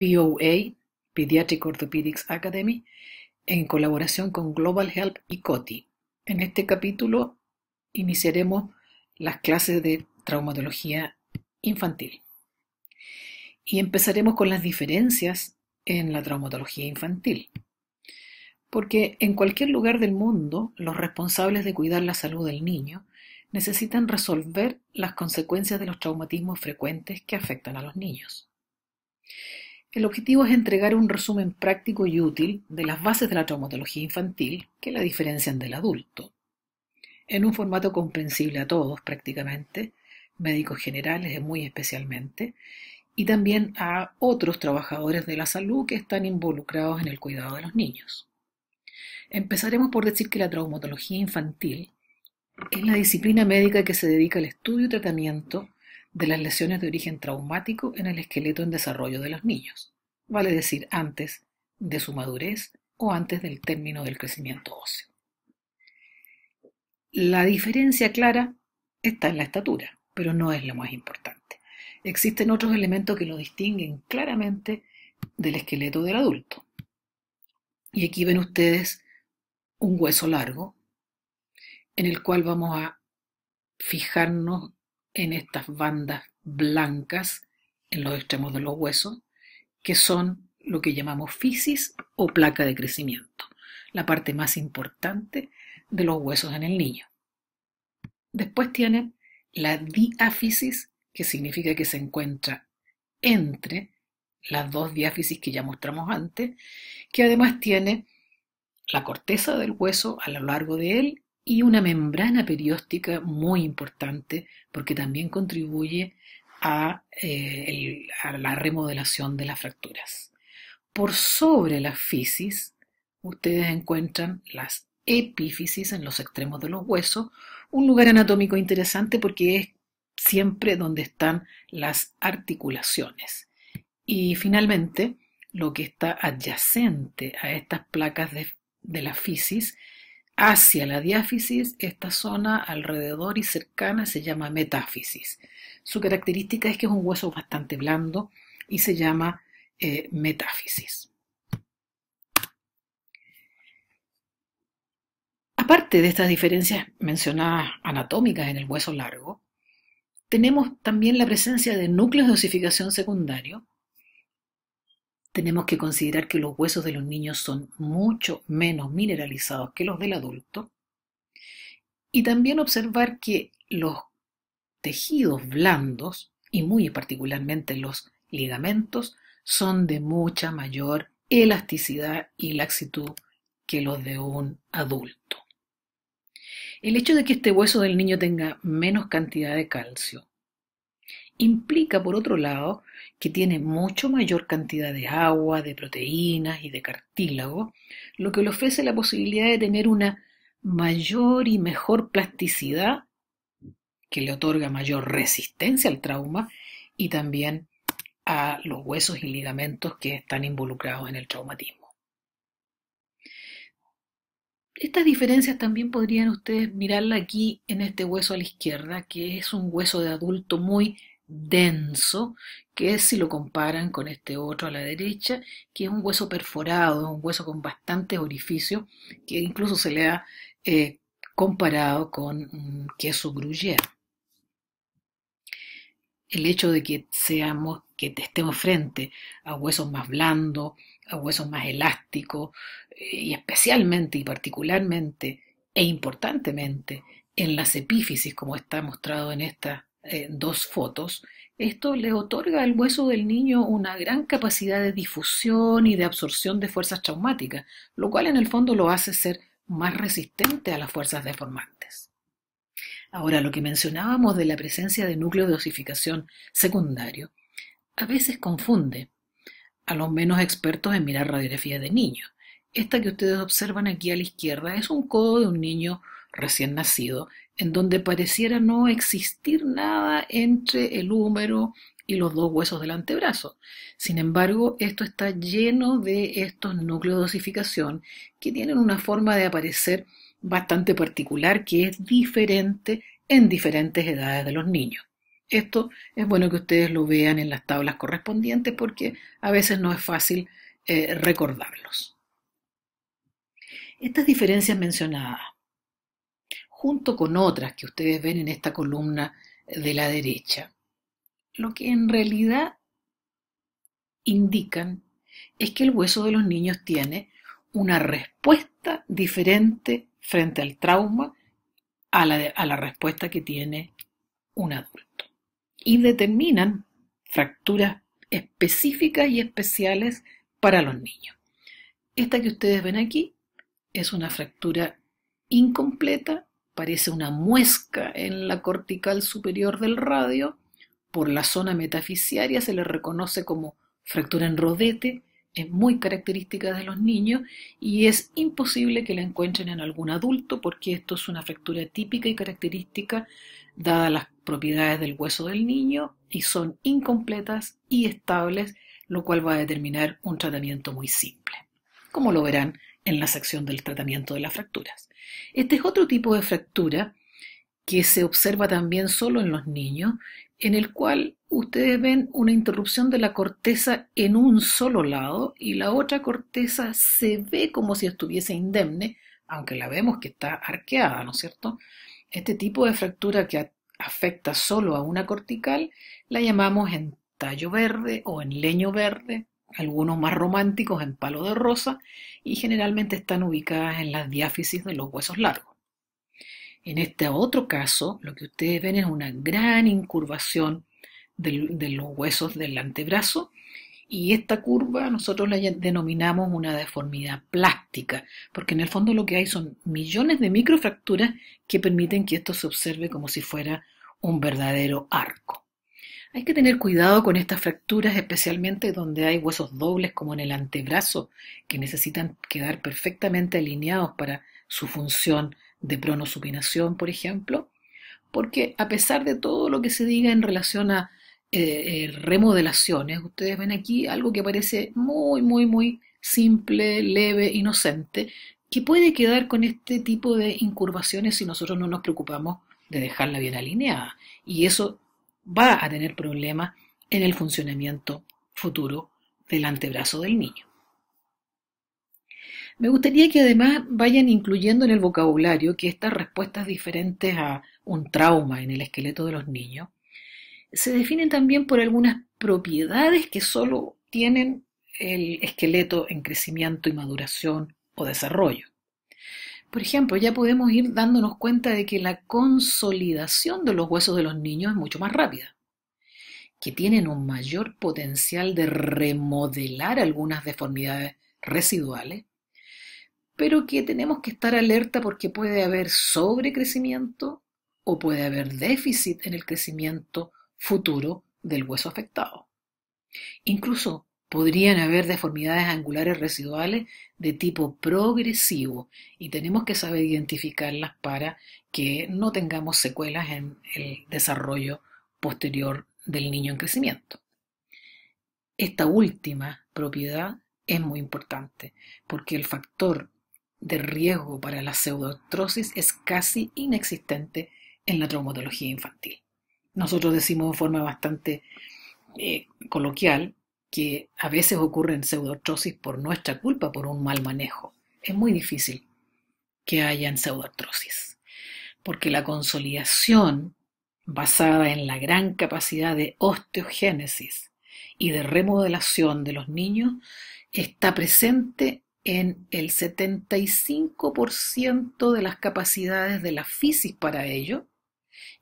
POA Pediatric Orthopedics Academy en colaboración con Global Health y COTI. En este capítulo iniciaremos las clases de traumatología infantil. Y empezaremos con las diferencias en la traumatología infantil. Porque en cualquier lugar del mundo, los responsables de cuidar la salud del niño necesitan resolver las consecuencias de los traumatismos frecuentes que afectan a los niños. El objetivo es entregar un resumen práctico y útil de las bases de la traumatología infantil que la diferencian del adulto. En un formato comprensible a todos prácticamente, médicos generales muy especialmente, y también a otros trabajadores de la salud que están involucrados en el cuidado de los niños. Empezaremos por decir que la traumatología infantil es la disciplina médica que se dedica al estudio y tratamiento de las lesiones de origen traumático en el esqueleto en desarrollo de los niños, vale decir antes de su madurez o antes del término del crecimiento óseo. La diferencia clara está en la estatura, pero no es lo más importante. Existen otros elementos que lo distinguen claramente del esqueleto del adulto. Y aquí ven ustedes un hueso largo en el cual vamos a fijarnos en estas bandas blancas en los extremos de los huesos, que son lo que llamamos fisis o placa de crecimiento, la parte más importante de los huesos en el niño. Después tiene la diáfisis, que significa que se encuentra entre las dos diáfisis que ya mostramos antes, que además tiene la corteza del hueso a lo largo de él y una membrana perióstica muy importante porque también contribuye a, eh, la remodelación de las fracturas. Por sobre la fisis, ustedes encuentran las epífisis en los extremos de los huesos, un lugar anatómico interesante porque es siempre donde están las articulaciones. Y finalmente, lo que está adyacente a estas placas de la fisis hacia la diáfisis, esta zona alrededor y cercana se llama metáfisis. Su característica es que es un hueso bastante blando y se llama eh, metáfisis. Aparte de estas diferencias mencionadas anatómicas en el hueso largo, tenemos también la presencia de núcleos de osificación secundario tenemos que considerar que los huesos de los niños son mucho menos mineralizados que los del adulto. Y también observar que los tejidos blandos, y muy particularmente los ligamentos, son de mucha mayor elasticidad y laxitud que los de un adulto. El hecho de que este hueso del niño tenga menos cantidad de calcio implica, por otro lado, que tiene mucho mayor cantidad de agua, de proteínas y de cartílago, lo que le ofrece la posibilidad de tener una mayor y mejor plasticidad que le otorga mayor resistencia al trauma y también a los huesos y ligamentos que están involucrados en el traumatismo. Estas diferencias también podrían ustedes mirarla aquí en este hueso a la izquierda, que es un hueso de adulto muy denso, que si lo comparan con este otro a la derecha, que es un hueso perforado, un hueso con bastantes orificios, que incluso se le ha eh, comparado con queso gruyere El hecho de que seamos, que estemos frente a huesos más blandos, a huesos más elásticos, eh, y especialmente y particularmente e importantemente en las epífisis, como está mostrado en esta eh, dos fotos, esto le otorga al hueso del niño una gran capacidad de difusión y de absorción de fuerzas traumáticas, lo cual en el fondo lo hace ser más resistente a las fuerzas deformantes. Ahora, lo que mencionábamos de la presencia de núcleo de osificación secundario, a veces confunde a los menos expertos en mirar radiografías de niños. Esta que ustedes observan aquí a la izquierda es un codo de un niño recién nacido en donde pareciera no existir nada entre el húmero y los dos huesos del antebrazo. Sin embargo, esto está lleno de estos núcleos de osificación que tienen una forma de aparecer bastante particular que es diferente en diferentes edades de los niños. Esto es bueno que ustedes lo vean en las tablas correspondientes porque a veces no es fácil eh, recordarlos. Estas diferencias mencionadas junto con otras que ustedes ven en esta columna de la derecha. Lo que en realidad indican es que el hueso de los niños tiene una respuesta diferente frente al trauma a la, a la respuesta que tiene un adulto. Y determinan fracturas específicas y especiales para los niños. Esta que ustedes ven aquí es una fractura incompleta aparece una muesca en la cortical superior del radio, por la zona metafisiaria se le reconoce como fractura en rodete, es muy característica de los niños y es imposible que la encuentren en algún adulto porque esto es una fractura típica y característica dada las propiedades del hueso del niño y son incompletas y estables, lo cual va a determinar un tratamiento muy simple, como lo verán en la sección del tratamiento de las fracturas. Este es otro tipo de fractura que se observa también solo en los niños, en el cual ustedes ven una interrupción de la corteza en un solo lado y la otra corteza se ve como si estuviese indemne, aunque la vemos que está arqueada, ¿no es cierto? Este tipo de fractura que afecta solo a una cortical la llamamos en tallo verde o en leño verde algunos más románticos en palo de rosa y generalmente están ubicadas en las diáfisis de los huesos largos. En este otro caso, lo que ustedes ven es una gran incurvación de los huesos del antebrazo y esta curva nosotros la denominamos una deformidad plástica, porque en el fondo lo que hay son millones de microfracturas que permiten que esto se observe como si fuera un verdadero arco. Hay que tener cuidado con estas fracturas, especialmente donde hay huesos dobles como en el antebrazo, que necesitan quedar perfectamente alineados para su función de pronosupinación, por ejemplo, porque a pesar de todo lo que se diga en relación a eh, eh, remodelaciones, ustedes ven aquí algo que parece muy, muy, muy simple, leve, inocente, que puede quedar con este tipo de incurvaciones si nosotros no nos preocupamos de dejarla bien alineada. Y eso va a tener problemas en el funcionamiento futuro del antebrazo del niño. Me gustaría que además vayan incluyendo en el vocabulario que estas respuestas diferentes a un trauma en el esqueleto de los niños se definen también por algunas propiedades que solo tienen el esqueleto en crecimiento y maduración o desarrollo. Por ejemplo, ya podemos ir dándonos cuenta de que la consolidación de los huesos de los niños es mucho más rápida, que tienen un mayor potencial de remodelar algunas deformidades residuales, pero que tenemos que estar alerta porque puede haber sobrecrecimiento o puede haber déficit en el crecimiento futuro del hueso afectado. Incluso podrían haber deformidades angulares residuales de tipo progresivo y tenemos que saber identificarlas para que no tengamos secuelas en el desarrollo posterior del niño en crecimiento. Esta última propiedad es muy importante porque el factor de riesgo para la pseudoartrosis es casi inexistente en la traumatología infantil. Nosotros decimos de forma bastante eh, coloquial que a veces ocurren pseudoartrosis por nuestra culpa, por un mal manejo. Es muy difícil que haya pseudoartrosis, porque la consolidación basada en la gran capacidad de osteogénesis y de remodelación de los niños está presente en el 75% de las capacidades de la fisis para ello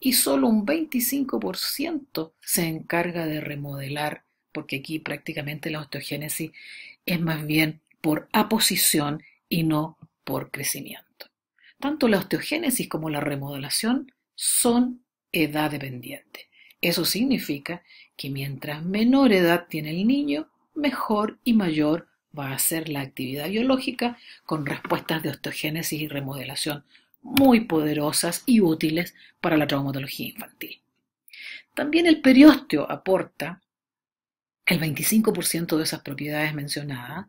y solo un 25% se encarga de remodelar porque aquí prácticamente la osteogénesis es más bien por aposición y no por crecimiento. Tanto la osteogénesis como la remodelación son edad dependiente. Eso significa que mientras menor edad tiene el niño, mejor y mayor va a ser la actividad biológica con respuestas de osteogénesis y remodelación muy poderosas y útiles para la traumatología infantil. También el periósteo aporta el 25% de esas propiedades mencionadas,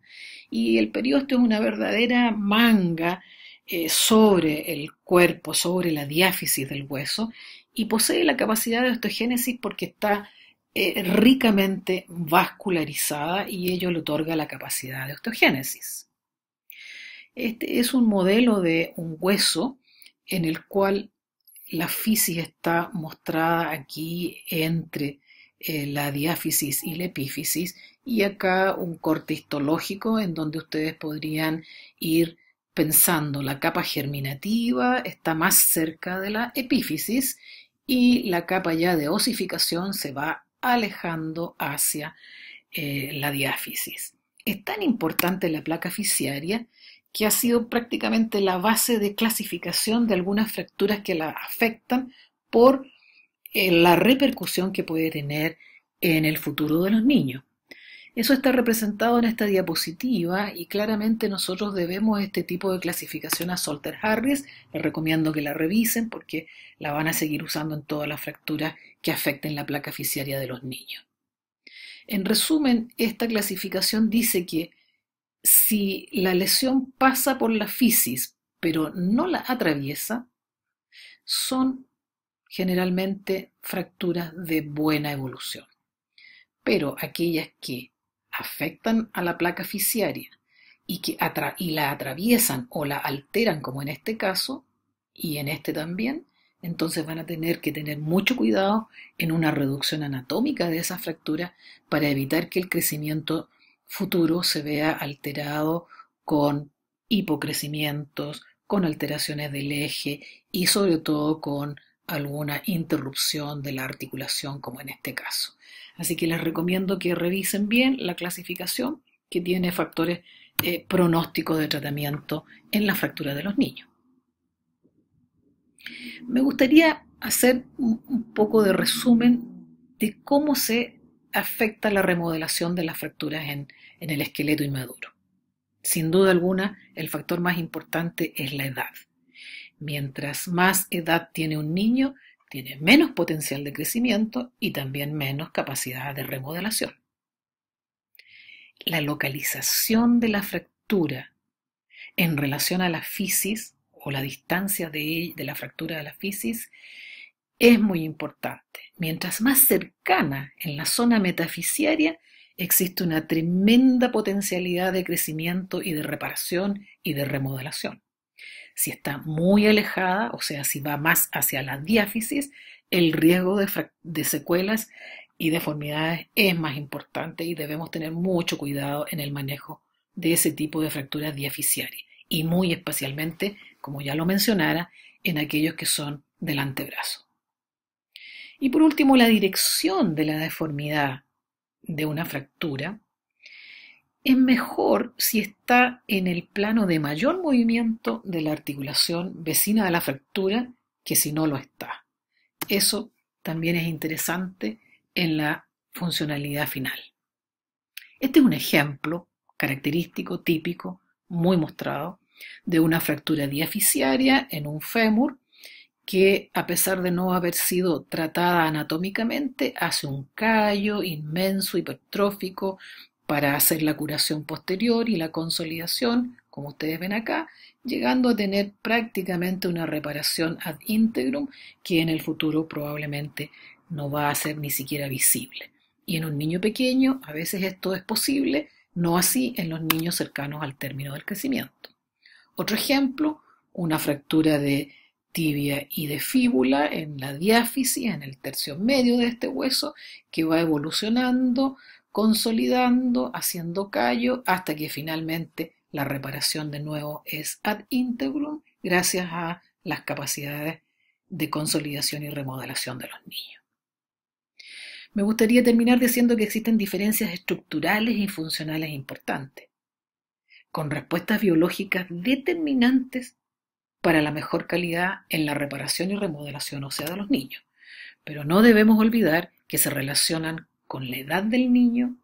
y el perioste es una verdadera manga eh, sobre el cuerpo, sobre la diáfisis del hueso, y posee la capacidad de osteogénesis porque está eh, ricamente vascularizada y ello le otorga la capacidad de osteogénesis. Este es un modelo de un hueso en el cual la fisis está mostrada aquí entre eh, la diáfisis y la epífisis, y acá un corte histológico en donde ustedes podrían ir pensando la capa germinativa está más cerca de la epífisis y la capa ya de osificación se va alejando hacia eh, la diáfisis. Es tan importante la placa fisiaria que ha sido prácticamente la base de clasificación de algunas fracturas que la afectan por la repercusión que puede tener en el futuro de los niños. Eso está representado en esta diapositiva y claramente nosotros debemos este tipo de clasificación a Solter Harris. Les recomiendo que la revisen porque la van a seguir usando en todas las fracturas que afecten la placa fisiaria de los niños. En resumen, esta clasificación dice que si la lesión pasa por la fisis pero no la atraviesa, son generalmente fracturas de buena evolución. Pero aquellas que afectan a la placa fisiaria y, que la atraviesan o la alteran, como en este caso, y en este también, entonces van a tener que tener mucho cuidado en una reducción anatómica de esa fractura para evitar que el crecimiento futuro se vea alterado con hipocrecimientos, con alteraciones del eje y sobre todo con alguna interrupción de la articulación, como en este caso. Así que les recomiendo que revisen bien la clasificación que tiene factores eh, pronósticos de tratamiento en la fractura de los niños. Me gustaría hacer un poco de resumen de cómo se afecta la remodelación de las fracturas en el esqueleto inmaduro. Sin duda alguna, el factor más importante es la edad. Mientras más edad tiene un niño, tiene menos potencial de crecimiento y también menos capacidad de remodelación. La localización de la fractura en relación a la fisis o la distancia de, la fractura a la fisis es muy importante. Mientras más cercana en la zona metafisiaria, existe una tremenda potencialidad de crecimiento y de reparación y de remodelación. Si está muy alejada, o sea, si va más hacia la diáfisis, el riesgo de, secuelas y deformidades es más importante y debemos tener mucho cuidado en el manejo de ese tipo de fracturas diaficiarias y muy especialmente, como ya lo mencionara, en aquellos que son del antebrazo. Y por último, la dirección de la deformidad de una fractura es mejor si está en el plano de mayor movimiento de la articulación vecina a la fractura que si no lo está. Eso también es interesante en la funcionalidad final. Este es un ejemplo característico, típico, muy mostrado, de una fractura diaficiaria en un fémur que a pesar de no haber sido tratada anatómicamente, hace un callo inmenso, hipertrófico, para hacer la curación posterior y la consolidación, como ustedes ven acá, llegando a tener prácticamente una reparación ad integrum que en el futuro probablemente no va a ser ni siquiera visible. Y en un niño pequeño a veces esto es posible, no así en los niños cercanos al término del crecimiento. Otro ejemplo, una fractura de tibia y de fíbula en la diáfisis, en el tercio medio de este hueso, que va evolucionando consolidando, haciendo callo, hasta que finalmente la reparación de nuevo es ad integrum gracias a las capacidades de consolidación y remodelación de los niños. Me gustaría terminar diciendo que existen diferencias estructurales y funcionales importantes, con respuestas biológicas determinantes para la mejor calidad en la reparación y remodelación ósea de los niños. Pero no debemos olvidar que se relacionan con la edad del niño,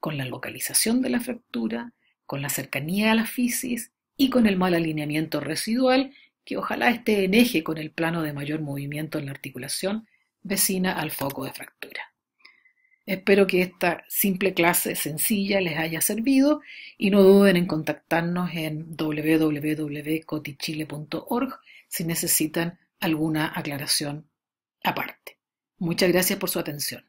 con la localización de la fractura, con la cercanía a la fisis y con el mal alineamiento residual que ojalá esté en eje con el plano de mayor movimiento en la articulación vecina al foco de fractura. Espero que esta simple clase sencilla les haya servido y no duden en contactarnos en www.cotichile.org si necesitan alguna aclaración aparte. Muchas gracias por su atención.